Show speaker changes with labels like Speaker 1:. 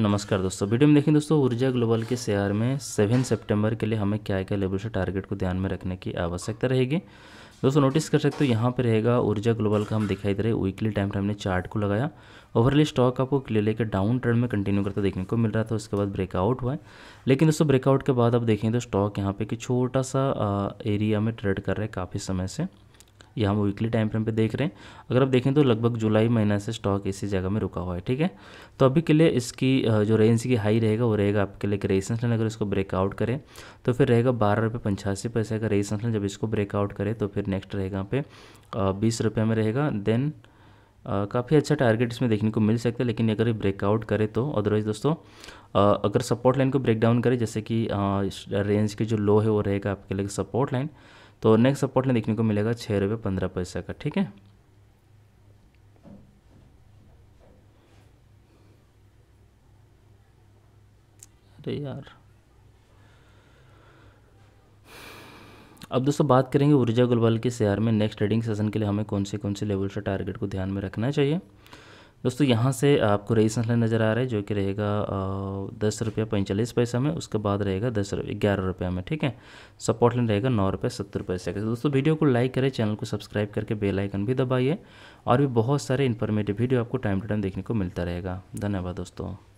Speaker 1: नमस्कार दोस्तों वीडियो में देखें दोस्तों ऊर्जा ग्लोबल के शेयर में सेवन सितंबर के लिए हमें क्या क्या लेवल से टारगेट को ध्यान में रखने की आवश्यकता रहेगी दोस्तों नोटिस कर सकते हो यहाँ पर रहेगा ऊर्जा ग्लोबल का हम दिखाई दे रहे वीकली टाइम हमने चार्ट को लगाया ओवरली स्टॉक आपको ले लेकर डाउन ट्रेंड में कंटिन्यू करता देखने को मिल रहा था उसके बाद ब्रेकआउट हुआ है लेकिन दोस्तों ब्रेकआउट के बाद आप देखें तो स्टॉक यहाँ पे कि छोटा सा एरिया में ट्रेड कर रहे हैं काफ़ी समय से ये हम वीकली टाइम फ्रेम पे देख रहे हैं अगर आप देखें तो लगभग जुलाई महीना से स्टॉक इसी जगह में रुका हुआ है ठीक है तो अभी के लिए इसकी जो रेंज की हाई रहेगा वो रहेगा आपके लिए रेजिस्टेंस लाइन अगर इसको ब्रेकआउट करें तो फिर रहेगा बारह रुपये पंचासी पैसे का रेजिस्टेंस लाइन जब इसको ब्रेकआउट करे तो फिर नेक्स्ट रहेगा पे बीस रुपये में रहेगा देन काफ़ी अच्छा टारगेट इसमें देखने को मिल सकता है लेकिन अगर ये ब्रेकआउट करे तो अदरवाइज़ दोस्तों अगर सपोर्ट लाइन को ब्रेकडाउन करे जैसे कि रेंज के जो लो है वो रहेगा आपके लिए सपोर्ट लाइन तो नेक्स्ट सपोर्ट लाइन देखने को मिलेगा छः रुपये पंद्रह पैसा का ठीक है अरे यार अब दोस्तों बात करेंगे ऊर्जा ग्लोबल के शेयर में नेक्स्ट ट्रेडिंग सेशन के लिए हमें कौन से कौन से लेवल से टारगेट को ध्यान में रखना चाहिए दोस्तों यहाँ से आपको रईस मसला नज़र आ रहा है जो कि रहेगा दस रुपये पैंतालीस पैसा में उसके बाद रहेगा दस ग्यारह रुपये में ठीक है सपोर्ट लाइन रहेगा नौ रुपये सत्तर पैसे का दोस्तों वीडियो को लाइक करें चैनल को सब्सक्राइब करके बेल आइकन भी दबाइए और भी बहुत सारे इन्फॉर्मेटिव वीडियो आपको टाइम टू टाइम देखने को मिलता रहेगा धन्यवाद दोस्तों